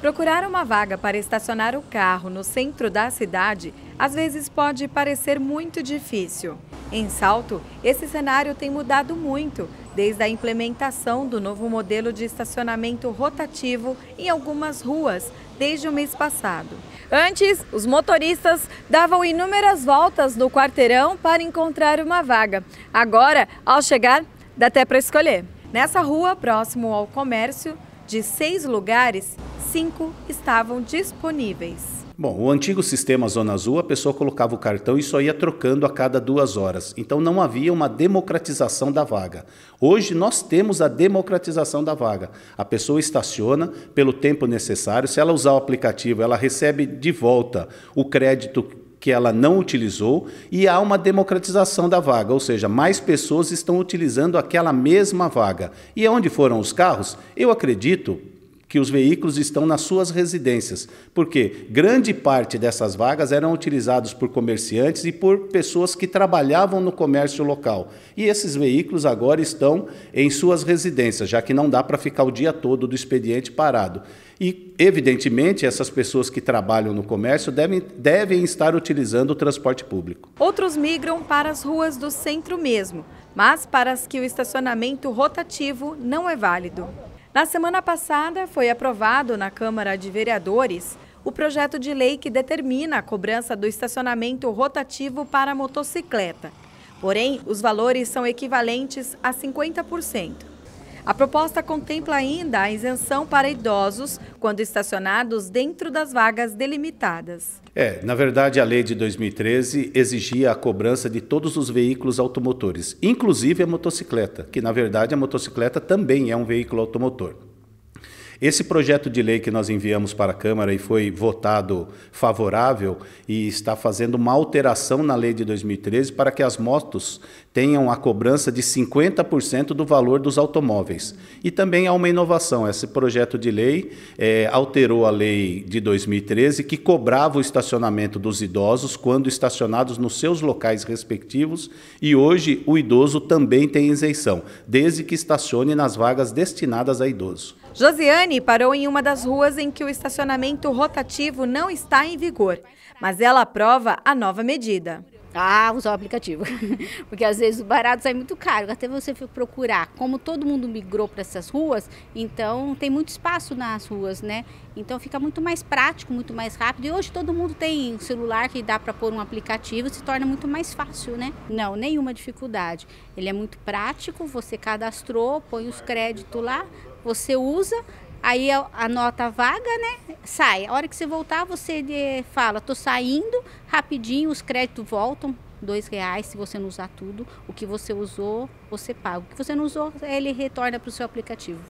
Procurar uma vaga para estacionar o carro no centro da cidade às vezes pode parecer muito difícil. Em Salto, esse cenário tem mudado muito desde a implementação do novo modelo de estacionamento rotativo em algumas ruas desde o mês passado. Antes, os motoristas davam inúmeras voltas no quarteirão para encontrar uma vaga. Agora, ao chegar, dá até para escolher. Nessa rua, próximo ao comércio, de seis lugares, cinco estavam disponíveis. Bom, o antigo sistema Zona Azul, a pessoa colocava o cartão e só ia trocando a cada duas horas. Então não havia uma democratização da vaga. Hoje nós temos a democratização da vaga. A pessoa estaciona pelo tempo necessário. Se ela usar o aplicativo, ela recebe de volta o crédito que ela não utilizou e há uma democratização da vaga, ou seja, mais pessoas estão utilizando aquela mesma vaga. E onde foram os carros? Eu acredito, que os veículos estão nas suas residências, porque grande parte dessas vagas eram utilizados por comerciantes e por pessoas que trabalhavam no comércio local. E esses veículos agora estão em suas residências, já que não dá para ficar o dia todo do expediente parado. E, evidentemente, essas pessoas que trabalham no comércio devem, devem estar utilizando o transporte público. Outros migram para as ruas do centro mesmo, mas para as que o estacionamento rotativo não é válido. Na semana passada, foi aprovado na Câmara de Vereadores o projeto de lei que determina a cobrança do estacionamento rotativo para motocicleta. Porém, os valores são equivalentes a 50%. A proposta contempla ainda a isenção para idosos quando estacionados dentro das vagas delimitadas. É, na verdade, a lei de 2013 exigia a cobrança de todos os veículos automotores, inclusive a motocicleta, que na verdade a motocicleta também é um veículo automotor. Esse projeto de lei que nós enviamos para a Câmara e foi votado favorável e está fazendo uma alteração na lei de 2013 para que as motos tenham a cobrança de 50% do valor dos automóveis. E também há uma inovação. Esse projeto de lei é, alterou a lei de 2013 que cobrava o estacionamento dos idosos quando estacionados nos seus locais respectivos e hoje o idoso também tem isenção, desde que estacione nas vagas destinadas a idoso. Josiane parou em uma das ruas em que o estacionamento rotativo não está em vigor, mas ela aprova a nova medida. Ah, usar o aplicativo. Porque às vezes o barato sai muito caro. Até você procurar. Como todo mundo migrou para essas ruas, então tem muito espaço nas ruas, né? Então fica muito mais prático, muito mais rápido. E hoje todo mundo tem um celular que dá para pôr um aplicativo, se torna muito mais fácil, né? Não, nenhuma dificuldade. Ele é muito prático, você cadastrou, põe os créditos lá, você usa, aí a, nota vaga, né? Sai. A hora que você voltar, você fala, tô saindo, rapidinho, os créditos voltam, dois reais se você não usar tudo. O que você usou, você paga. O que você não usou, ele retorna para o seu aplicativo.